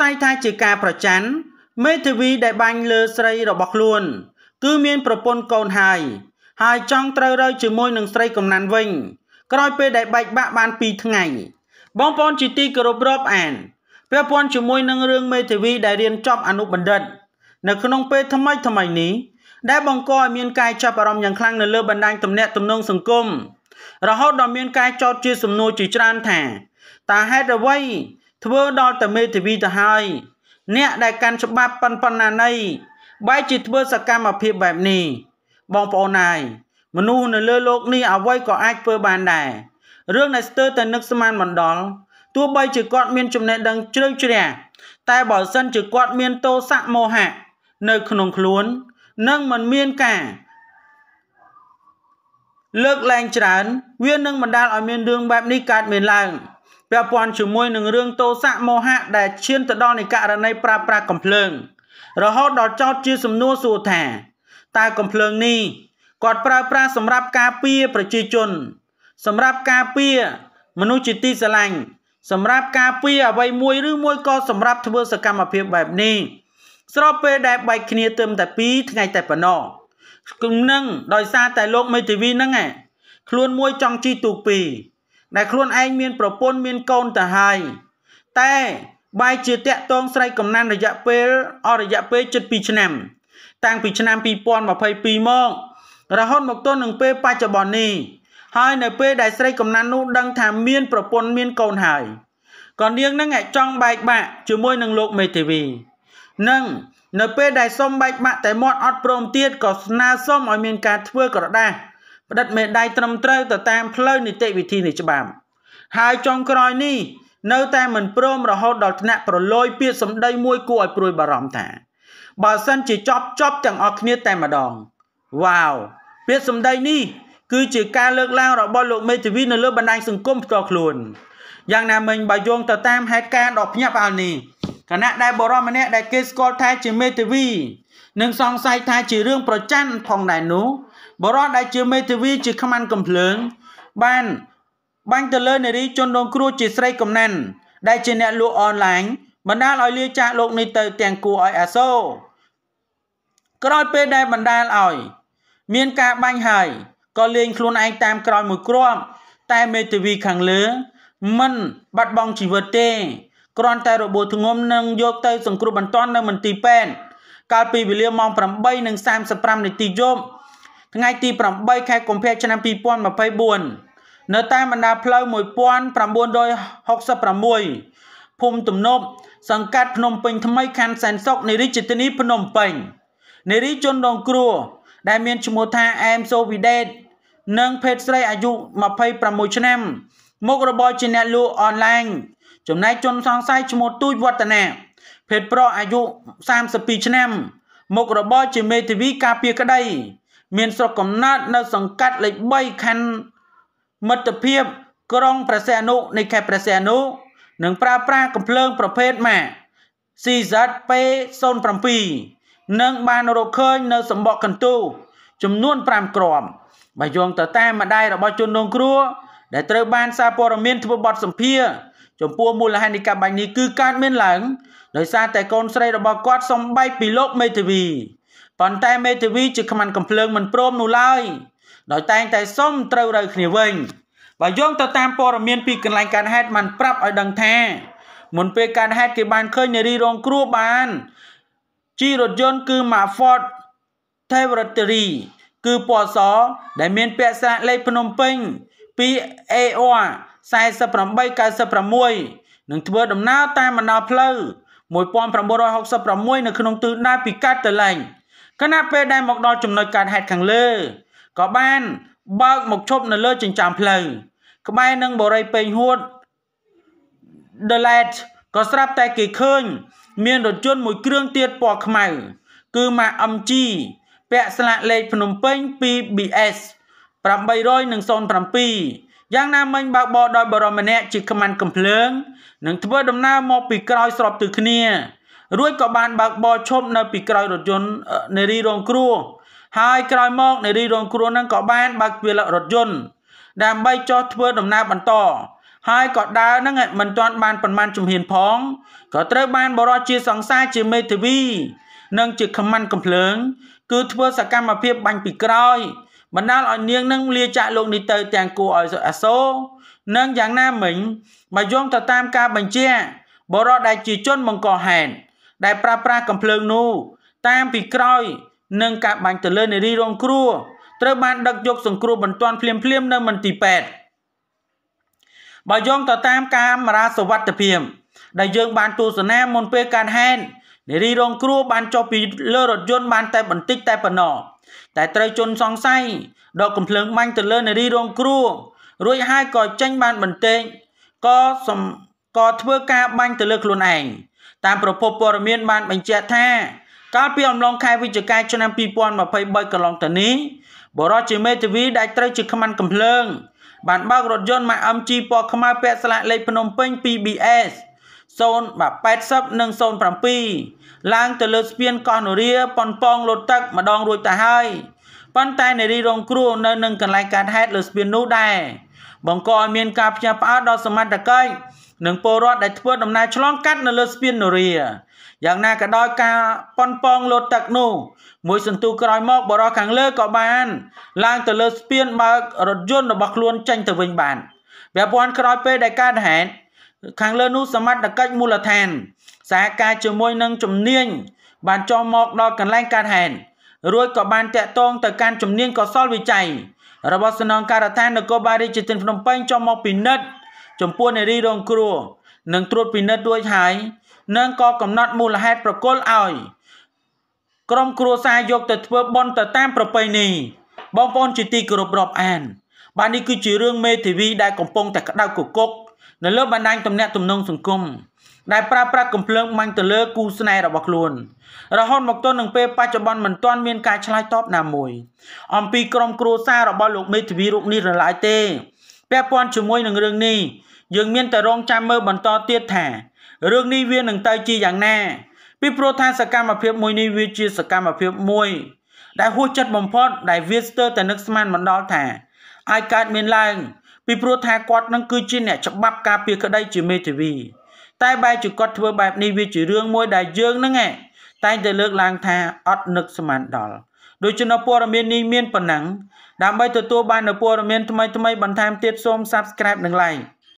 ស័យថាជាការប្រច័ណ្ឌមេធាវីដែលបាញ់លើស្រីរបស់ខ្លួន គឺមាន ប្រពន្ធកូនហើយហើយចង់ត្រូវរើជាមួយនឹងស្រីកំណាន់វិញ ក្រោយពេលដែលបែកបាក់បាន2ថ្ងៃបងប្អូនជាទីគោរពរាប់អានពាក់ព័ន្ធជាមួយនឹងរឿងមេធាវីដែលរៀនចប់អនុបណ្ឌិត នៅក្នុងពេលថ្មីថ្មីនេះដែលបង្កឲ្យមានការចាប់អារម្មណ៍យ៉ាងខ្លាំងនៅលើបណ្ដាញទំនាក់ទំនងសង្គមរហូតដល់មានការចោទជា សំណួរជាច្រើនថាតើហេតុអ្វីធ្វើដល់តែមេធាវីទៅហើយអ្នកដែលកាន់ច្បាប់ប៉ុនប៉ុណ្ណាណីបែរជាធ្វើសកម្មភាពបែបនេះបងប្អូនណាយមនុស្សនៅលើโลกនេះអ្វីក៏អាចធ្វើបានដែររឿងដែលស្ទើរតែនឹកស្មានមិនដល់ទោះបីជាគាត់មានចំណេះដឹងជ្រៅជ្រះតែបើសិនជាគាត់មានទោសៈមោហៈនៅក្នុងខ្លួននឹងមិនមានការលើកឡើងច្រើនវានឹងបណ្ដាលឲ្យមានរឿងបែបនេះកើតមានឡើងពាក់ព័ន្ធជាមួយនឹងរឿងទោសៈមោហៈដែលឈានទៅដល់នៃករណីប្រើប្រាស់កំភ្លើង រហូតដល់ចោតជាសំណួរសួរថាតើកំភ្លើងនេះគាត់ប្រើប្រាស់សម្រាប់ការពារប្រជាជន សម្រាប់ការពារមនុស្សជាទីស្រឡាញ់សម្រាប់ការពារអ្វីមួយឬមួយក៏សម្រាប់ធ្វើសកម្មភាពបែបនេះស្របពេលដែលបែកគ្នាទៅតែ2ថ្ងៃតែប៉ុណ្ណោះគំនឹងដោយសារតែលោកមេធាវីហ្នឹងឯងខ្លួនមួយចង់ជីទូកពីរដែលខ្លួនឯងមានប្រពន្ធមានកូនទៅហើយតែបាយជាតាក់តងស្រីកំណានរយៈពេលអរយៈពេលជិត2ឆ្នាំ តាំងពីឆ្នាំ2022មក រហូតមកទល់នឹងពេលបច្ចុប្បន្ននេះហើយ នៅពេលដែលស្រីកំណាននោះដឹងថាមានប្រពន្ធមានកូនហើយក៏នាងនឹងចង់បែកបាក់ជាមួយនឹងលោកមេធាវីនឹងនៅពេលដែលសុំបែកបាក់តែមាត់អត់ព្រមទៀតក៏ស្នើសុំឲ្យមានការធ្វើក្រដាស់ផ្តិតមេដៃត្រឹមត្រូវទៅតាមផ្លូវនីតិវិធីនៃច្បាប់ ហើយចុងក្រោយនេះនៅតែមិនព្រមរហូតដល់ថ្នាក់ប្រឡយពាក្យសម្ដីមួយគួរឲ្យព្រួយបារម្ភថាបើសិនជាចប់ចប់ទាំងអស់គ្នាតែម្ដងវ៉ាវពាក្យសម្ដីនេះគឺជាការលើកឡើងរបស់លោកមេធាវីនៅលើបណ្ដាញសង្គមផ្ទាល់ខ្លួនយ៉ាងណាមិញបើយោងទៅតាមហេតុការណ៍ដ៏ភ្ញាក់ផ្អើលនេះគណៈដែលបរមម្នាក់ដែលគេស្គាល់ថាជាមេធាវីនឹងសង្ស័យថាជារឿងប្រច័ណ្ឌផងដែរនោះបរិយដែលជាមេធាវី ជាខ្មាន់កំភ្លើង បានបាញ់ទៅលើនារីជនរងគ្រោះជាស្រីកំណាន់ដែលជាអ្នកលក់អនឡាញបណ្ដាលឲ្យលាចាកលោកនេះទៅទាំងគួរឲ្យអាសូរក្រោយពេលដែលបណ្ដាលឲ្យ មាន ការបាញ់ហើយក៏លេងខ្លួនឯងតាមក្រោយមួយគ្រាប់តែមេធាវីខាងលើ មិនបាត់បង់ជីវិតទេគ្រាន់តែរបួសធ្ងន់នឹងយកទៅ សង្គ្រោះបន្ទាន់ នៅមន្ទីរពេទ្យកាលពីវេលាម៉ោង8:35នាទីយប់ថ្ងៃទី8ខែកុម្ភៈឆ្នាំ2024នៅតាមបណ្ដាផ្លូវ1966ភូមិទំនប់សង្កាត់ភ្នំពេញថ្មីខណ្ឌសែនសុខនៃរាជធានីភ្នំពេញនារីជនរងគ្រោះដែលមានឈ្មោះថាអែមសូវីដេតនិងភេទស្រីអាយុ26ឆ្នាំមុខរបរជាអ្នកលក់អនឡាញចំណែកជនសង្ស័យឈ្មោះទូចវឌ្ឍនាភេទប្រុសអាយុ32ឆ្នាំមុខរបរជាមេធាវីការពារក្តីមានស្រុកកំណើតនៅ សង្កាត់លេខ3ខណ្ឌមិត្តភាពក្រុងព្រះសីហនុនៃខេត្តព្រះសីហនុនិងប្រើប្រាស់កំភ្លើងប្រភេទម៉ា CZP07 និងបានរកឃើញនៅសម្បកកន្ទូចំនួន5គ្រាប់បើយោងទៅតាមម្ដាយរបស់ជនរងគ្រោះដែលត្រូវបានសារព័ត៌មានធ្វើបទសម្ភាសចំពោះមូលហេតុនៃការបាញ់នេះគឺកើតមានឡើងដោយសារតែកូនស្រីរបស់គាត់សំបែកពីលោកមេធាវីប៉ុន្តែមេធាវីជាខ្មាន់កំភ្លើងមិនព្រមនោះឡើយដោយតែងតែសុំត្រូវរើ គ្នាវិញបើយោងទៅតាមព័ត៌មានពីកន្លែងកើតហេតុបានប្រាប់ឲ្យដឹងថាមុនពេលកើតហេតុគេបានឃើញនារីរងគ្រោះបានជីរថយន្តគឺ Maford Territory គឺពណ៌សដែលមានពាក់ស្លាកលេខភ្នំពេញ 2AR 4896នឹងធ្វើដំណើរតាមបណ្ដោះផ្លូវ1966នៅក្នុងទិសដៅពីកាត់ទៅឡើងខណៈពេលដែលមកដល់ចំណុចកើតហេតុខាងលើ ក៏បាន បើកមកឈប់នៅលើចិញ្ចើមផ្លូវក្បែរនឹងបរិយពេញហួត The Light ក៏ស្រាប់តែគេឃើញមានរថយន្តមួយ គ្រឿងទៀតពណ៌ខ្មៅគឺម៉ា MG ពាក់ស្លាកលេខភ្នំពេញ 2BS 807យ៉ាងណាមិញបើកបរដោយបរមម្នាក់ជាក្មាន់កំភ្លើងនឹងធ្វើដំណើរមកពីក្រោយស្របទើគ្នារួចក៏បានបើកបរឈប់នៅពីក្រោយរថយន្តនារីរងគ្រោះហើយក្រោយមកនារីរងគ្រោះនឹងក៏បានបើកទ្វាររថយន្តដើម្បីចោះធ្វើដំណើរបន្តហើយក៏ដើរនឹងមិនទាន់បានប៉ុន្មានជំហានផងក៏ត្រូវបានបរិជាសង្សារជាមេធាវីនិងជាខមមិនកំភ្លើង គឺធ្វើសកម្មភាពបាញ់ពីក្រោយ បណ្ដាលឲ្យនាងនឹងលាចាក់លោកនេះទៅ ទាំងគួរឲ្យអាសូរនិងយ៉ាងណាមិញបើយោងទៅតាមការបញ្ជាបរិដែលជាជនបង្កហេតុដែលប្រើប្រាស់កំភ្លើងនោះតាមពីក្រោយនិងការបាញ់ទៅលើនារីរងគ្រោះត្រូវបានដឹកយកសង្គ្រោះបន្ទាន់ភ្លាមភ្លាមនៅមន្ទីរពេទ្យបើយោងទៅតាមកាមេរ៉ាសវត្ថិភាពដែលយើងបានទស្សនាមុនពេលកើតហេតុនារីរងគ្រោះបានចុះពីលើរថយន្តបានតែបន្តិចតែប៉ុណ្ណោះតែត្រូវជន់សង្ស័យដកកំភ្លើងបាញ់ទៅលើនារីរងគ្រោះរួចហើយក៏ចេញបានបន្តិចក៏ក៏ធ្វើការបាញ់ទៅលើខ្លួនឯងតាមប្រពន្ធព័ត៌មានបានបញ្ជាក់ថាកាលពីអំឡុងខែវិច្ឆិកាឆ្នាំ2023កន្លងទៅនេះបរិវជាមេធាវីដែលត្រូវជាខ្មាន់កំភ្លើងបានបើករថយន្តម៉ាក MG ពណ៌ខ្មៅពាក់ស្លាកលេខភ្នំពេញ 2BS 080និង07ឡើងទៅលើស្ពានកោះនរាប៉ុនប៉ងលោតទឹកម្ដងរួចទៅហើយប៉ុន្តែនារីរងគ្រោះនៅនឹងកន្លែងកើតហេតុលើស្ពាននោះដែរបង្កឲ្យមានការផ្ញើផ្អើលដល់សមត្ថកិច្ចនិងពលរដ្ឋដែលធ្វើដំណើរឆ្លងកាត់នៅលើស្ពាននរាយ៉ាងណាក៏ដោយការប៉ុនប៉ងលោតទឹកនោះ មួយសន្ទុះក្រោយមក បរោះខាងលើក៏បានឡើង ទៅលើស្ពានបើករថយន្តរបស់ខ្លួនចេញទៅវិញ បានវគ្គក្រោយពេលដែលកើតហេតុខាងលើនោះសមត្ថកិច្ចមូលដ្ឋានសហការជាមួយនឹងជំនាញបានចុះមកដល់កន្លែងកើតហេតុរួចក៏បានតាក់ទងទៅកាន់ជំនាញកសលវិច័យរបស់ស្នងការដ្ឋាននគរបាលរាជធានីភ្នំពេញចុះមកពិនិត្យចំពោះនារីរងគ្រោះនឹងត្រួតពិនិត្យរួចហើយនឹងក៏កំណត់មូលហេតុប្រគល់ឲ្យក្រុមគ្រួសារយកទៅធ្វើបន់ទៅតាម ប្រពៃណីបងប្អូនជាទីគោរពរាប់អានបាទនេះគឺជារឿងមេធាវីដែលកំពុងតែក្តៅគគុកនៅលើបណ្ដាញទំនាក់ទំនងសង្គមដែលប្រើប្រាស់កំភ្លើងបាញ់ទៅលើគូស្នេហ៍របស់ខ្លួន រហូតមកទល់នឹងពេលបច្ចុប្បន្នមិនទាន់មានការឆ្លើយតបណាមួយអំពីក្រុមគ្រួសាររបស់លោកមេធាវីរូបនេះរឡើយទេពាក់ព័ន្ធជាមួយនឹងរឿងនេះយើងមានតែរងចាំមើលបន្តទៀតថារឿងនេះវានឹងទៅជាយ៉ាងណា ពីព្រោះថាសកម្មភាពមួយនេះវាជាសកម្មភាពមួយដែលហួសចិត្តបំផុតដែលវាស្ទើរតែនឹកស្មានមិនដល់ថាអាចកើតមានឡើងពីព្រោះថាគាត់នឹងគឺជាអ្នកច្បាប់ការពារក្តីជាមេធាវីតែបែរជាគាត់ធ្វើបែបនេះវាជារឿងមួយដែលយើងនឹងឯងតែងតែលើកឡើងថាអត់នឹកស្មានដល់ដូច្នេះព័ត៌មាននេះមានប៉ុណ្ណឹង ដើម្បីទទួលបាននូវព័ត៌មានថ្មីៗបន្ថែមទៀតសូម Subscribe និង Like